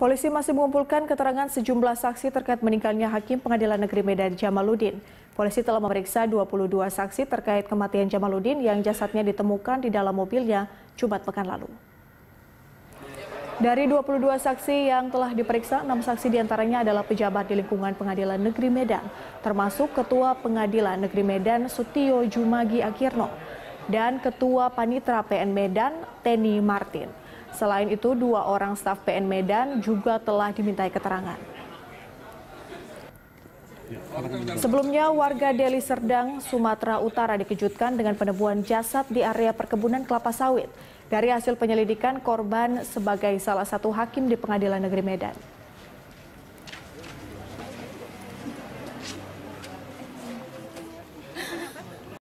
Polisi masih mengumpulkan keterangan sejumlah saksi terkait meninggalnya Hakim Pengadilan Negeri Medan Jamaludin. Polisi telah memeriksa 22 saksi terkait kematian Jamaludin yang jasadnya ditemukan di dalam mobilnya Jumat pekan lalu. Dari 22 saksi yang telah diperiksa, 6 saksi diantaranya adalah pejabat di lingkungan Pengadilan Negeri Medan, termasuk Ketua Pengadilan Negeri Medan Sutio Jumagi Akirno dan Ketua Panitra PN Medan Teni Martin. Selain itu, dua orang staf PN Medan juga telah dimintai keterangan. Sebelumnya, warga Deli Serdang, Sumatera Utara dikejutkan dengan penemuan jasad di area perkebunan kelapa sawit. Dari hasil penyelidikan, korban sebagai salah satu hakim di Pengadilan Negeri Medan.